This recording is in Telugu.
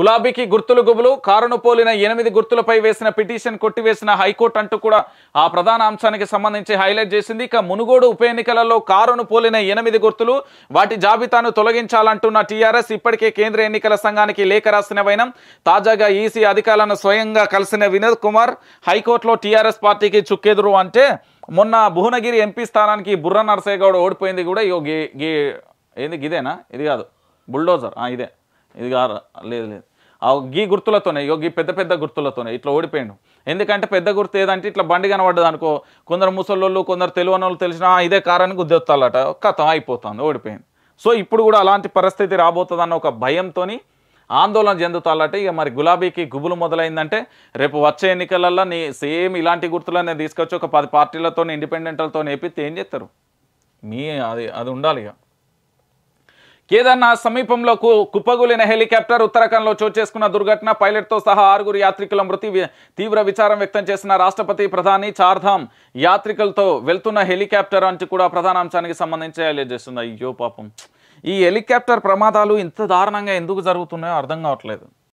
గులాబీకి గుర్తులు గుబులు కారును పోలిన ఎనిమిది గుర్తులపై వేసిన పిటిషన్ కొట్టివేసిన హైకోర్టు అంటూ కూడా ఆ ప్రధాన అంశానికి సంబంధించి హైలైట్ చేసింది ఇక మునుగోడు ఉప ఎన్నికలలో కారును పోలిన ఎనిమిది గుర్తులు వాటి జాబితాను తొలగించాలంటున్న టీఆర్ఎస్ ఇప్పటికే కేంద్ర ఎన్నికల సంఘానికి లేఖ రాసిన వైనం తాజాగా ఈసీ అధికారులను స్వయంగా కలిసిన వినోద్ కుమార్ హైకోర్టులో టీఆర్ఎస్ పార్టీకి చుక్కెదురు అంటే మొన్న భువనగిరి ఎంపీ స్థానానికి బుర్ర నరసయ్య ఓడిపోయింది కూడా ఇగో గే గే ఏంది గిదేనా ఇది కాదు బుల్డోజర్ ఇదే ఇది కాదు లేదు లేదు గీ గుర్తులతోనే గీ పెద్ద పెద్ద గుర్తులతోనే ఇట్లా ఓడిపోయాడు ఎందుకంటే పెద్ద గుర్తు ఏదంటే ఇట్లా బండి కనబడ్డది అనుకో కొందరు ముసలోళ్ళు కొందరు తెలివనోళ్ళు తెలిసిన ఇదే కారానికి ఉద్దెత్తాలట కథం అయిపోతుంది ఓడిపోయింది సో ఇప్పుడు కూడా అలాంటి పరిస్థితి రాబోతుందన్న ఒక భయంతో ఆందోళన చెందుతాలట ఇక మరి గులాబీకి గుబులు మొదలైందంటే రేపు వచ్చే ఎన్నికలలో నీ సేమ్ ఇలాంటి గుర్తులనే తీసుకొచ్చి ఒక పది పార్టీలతో ఇండిపెండెంట్లతో నేపితే ఏం చేస్తారు మీ అది అది ఉండాలి ఇక కేదార్నాథ్ సమీపంలో కుప్పగూలిన హెలికాప్టర్ ఉత్తరాఖండ్లో చోటు చేసుకున్న దుర్ఘటన పైలట్తో సహా ఆరుగురు యాత్రికుల మృతి తీవ్ర విచారం వ్యక్తం చేసిన రాష్ట్రపతి ప్రధాని చార్ధామ్ యాత్రికులతో వెళ్తున్న హెలికాప్టర్ అంటూ కూడా ప్రధానాంశానికి సంబంధించి తెలియజేస్తుంది అయ్యో పాపం ఈ హెలికాప్టర్ ప్రమాదాలు ఇంత దారుణంగా ఎందుకు జరుగుతున్నాయో అర్థం కావట్లేదు